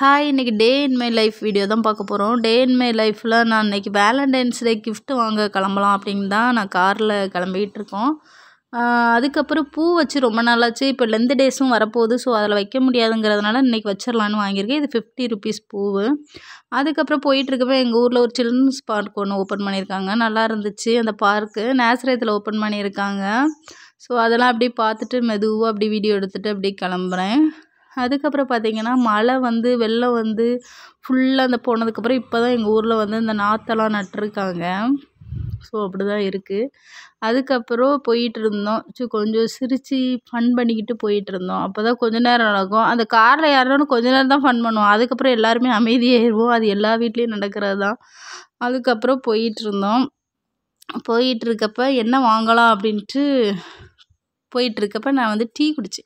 hi இன்றைக்கி day in my life video தான் பார்க்க போகிறோம் டே இன் மை லைஃப்பில் நான் இன்றைக்கி வேலண்டைன்ஸ் டே கிஃப்ட் வாங்க கிளம்பலாம் அப்படின்னு தான் நான் காரில் கிளம்பிகிட்டு இருக்கோம் அதுக்கப்புறம் பூ வச்சு ரொம்ப நாளாச்சு இப்போ லெந்த் டேஸும் வரப்போகுது ஸோ அதில் வைக்க முடியாதுங்கிறதுனால இன்றைக்கி வச்சிடலான்னு வாங்கியிருக்கேன் இது ஃபிஃப்டி ருபீஸ் பூவு அதுக்கப்புறம் போயிட்டுருக்கப்போ எங்கள் ஊரில் ஒரு சில்ட்ரன்ஸ் பார்க் ஒன்று ஓப்பன் பண்ணியிருக்காங்க நல்லா இருந்துச்சு அந்த பார்க்கு நேசரத்தில் ஓப்பன் பண்ணியிருக்காங்க ஸோ அதெல்லாம் அப்படியே பார்த்துட்டு மெதுவாக அப்படி வீடியோ எடுத்துகிட்டு அப்படியே கிளம்புறேன் அதுக்கப்புறம் பார்த்திங்கன்னா மழை வந்து வெள்ளம் வந்து ஃபுல்லாக அந்த போனதுக்கப்புறம் இப்போ தான் எங்கள் ஊரில் வந்து இந்த நாற்றெல்லாம் நட்டிருக்காங்க ஸோ அப்படி தான் இருக்குது அதுக்கப்புறம் போயிட்டுருந்தோம் ஸோ கொஞ்சம் சிரித்து ஃபன் பண்ணிக்கிட்டு போயிட்டுருந்தோம் அப்போ தான் கொஞ்ச நேரம் நடக்கும் அந்த காரில் யாருனாலும் கொஞ்ச நேரம் தான் ஃபன் பண்ணுவோம் அதுக்கப்புறம் எல்லாருமே அமைதியாகிடுவோம் அது எல்லா வீட்லேயும் நடக்கிறது தான் அதுக்கப்புறம் போயிட்டுருந்தோம் போயிட்டுருக்கப்ப என்ன வாங்கலாம் அப்படின்ட்டு போயிட்டுருக்கப்ப நான் வந்து டீ குடித்தேன்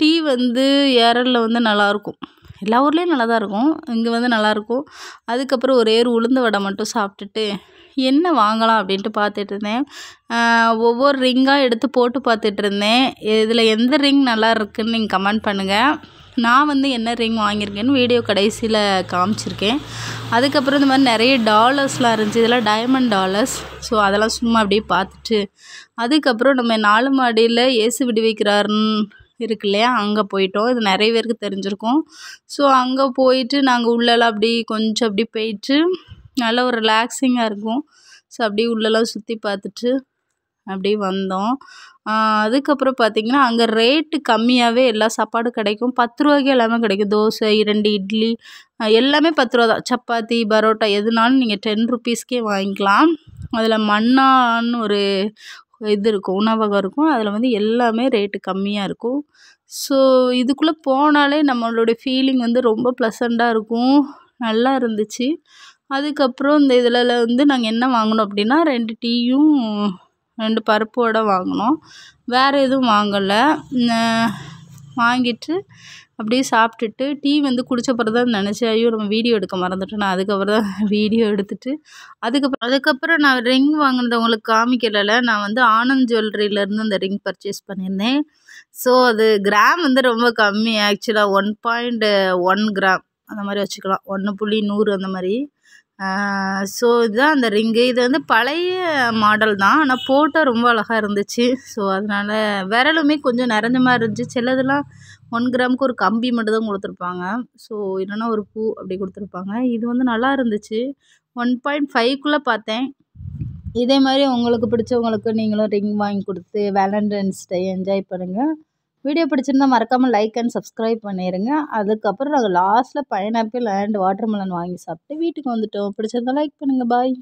டீ வந்து ஏரலில் வந்து நல்லாயிருக்கும் எல்லா ஊர்லேயும் நல்லா தான் இருக்கும் இங்கே வந்து நல்லாயிருக்கும் அதுக்கப்புறம் ஒரே ஒரு உளுந்த வடை மட்டும் சாப்பிட்டுட்டு என்ன வாங்கலாம் அப்படின்ட்டு பார்த்துட்டு இருந்தேன் ஒவ்வொரு ரிங்காக எடுத்து போட்டு பார்த்துட்டு இருந்தேன் இதில் எந்த ரிங் நல்லா இருக்குதுன்னு நீங்கள் கமெண்ட் பண்ணுங்கள் நான் வந்து என்ன ரிங் வாங்கியிருக்கேன்னு வீடியோ கடைசியில் காமிச்சிருக்கேன் அதுக்கப்புறம் இந்த மாதிரி நிறைய டாலர்ஸ்லாம் இருந்துச்சு இதெல்லாம் டைமண்ட் டாலர்ஸ் ஸோ அதெல்லாம் சும்மா அப்படியே பார்த்துட்டு அதுக்கப்புறம் நம்ம நாலு மாடியில் ஏசு விடுவிக்கிறாருன்னு இருக்குது இல்லையா அங்கே போயிட்டோம் இது நிறைய பேருக்கு தெரிஞ்சிருக்கும் ஸோ அங்கே போயிட்டு நாங்கள் உள்ளெல்லாம் அப்படி கொஞ்சம் அப்படி போயிட்டு நல்லா ஒரு ரிலாக்ஸிங்காக இருக்கும் ஸோ அப்படியே உள்ளெல்லாம் சுற்றி பார்த்துட்டு அப்படியே வந்தோம் அதுக்கப்புறம் பார்த்திங்கன்னா அங்கே ரேட்டு கம்மியாகவே எல்லா சாப்பாடும் கிடைக்கும் பத்து ரூபாய்க்கு எல்லாமே கிடைக்கும் தோசை இரண்டு இட்லி எல்லாமே பத்து ரூபா தான் சப்பாத்தி பரோட்டா எதுனாலும் நீங்கள் டென் ருப்பீஸ்க்கே வாங்கிக்கலாம் அதில் மன்னான்னு ஒரு இது இருக்கும் உணவகம் இருக்கும் அதில் வந்து எல்லாமே ரேட்டு கம்மியாக இருக்கும் ஸோ இதுக்குள்ளே போனாலே நம்மளுடைய ஃபீலிங் வந்து ரொம்ப ப்ளசண்ட்டாக இருக்கும் நல்லா இருந்துச்சு அதுக்கப்புறம் இந்த இதில் வந்து நாங்கள் என்ன வாங்கினோம் அப்படின்னா ரெண்டு டீயும் ரெண்டு பருப்போடு வாங்கினோம் வேறு எதுவும் வாங்கலை வாங்கிட்டு அப்படியே சாப்பிட்டுட்டு டீ வந்து குடித்த பிறகு தான் நினச்சி ஐயோ நம்ம வீடியோ எடுக்க மறந்துட்டோம் நான் அதுக்கப்புறம் தான் வீடியோ எடுத்துட்டு அதுக்கப்புறம் அதுக்கப்புறம் நான் ரிங் வாங்கினது உங்களுக்கு நான் வந்து ஆனந்த் ஜுவல்லரியிலேருந்து அந்த ரிங் பர்ச்சேஸ் பண்ணியிருந்தேன் ஸோ அது கிராம் வந்து ரொம்ப கம்மி ஆக்சுவலாக ஒன் பாயிண்ட் ஒன் கிராம் அந்த மாதிரி வச்சுக்கலாம் ஒன்று புள்ளி நூறு அந்த மாதிரி ஸோ இதுதான் அந்த ரிங்கு இது வந்து பழைய மாடல் தான் ஆனால் போட்டால் ரொம்ப அழகாக இருந்துச்சு ஸோ அதனால் விரலுமே கொஞ்சம் நிறைஞ்ச மாதிரி இருந்துச்சு சிலதெல்லாம் ஒன் கிராமுக்கு ஒரு கம்பி மட்டும் தான் கொடுத்துருப்பாங்க ஸோ இல்லைன்னா ஒரு பூ அப்படி கொடுத்துருப்பாங்க இது வந்து நல்லா இருந்துச்சு ஒன் பாயிண்ட் ஃபைவ்க்குள்ளே பார்த்தேன் இதே மாதிரி உங்களுக்கு பிடிச்சவங்களுக்கு நீங்களும் ரிங் வாங்கி கொடுத்து வேலண்டைன்ஸ் டே என்ஜாய் பண்ணுங்கள் வீடியோ பிடிச்சிருந்தா மறக்காமல் லைக் அண்ட் சப்ஸ்கிரைப் பண்ணிடுங்க அதுக்கப்புறம் நாங்கள் லாஸ்ட்டில் பைனாப்பிள் அண்ட் வாட்டர்மெலன் மெலன் வாங்கி சாப்பிட்டு வீட்டுக்கு வந்துட்டோம் பிடிச்சிருந்தா லைக் பண்ணுங்கள் பாய்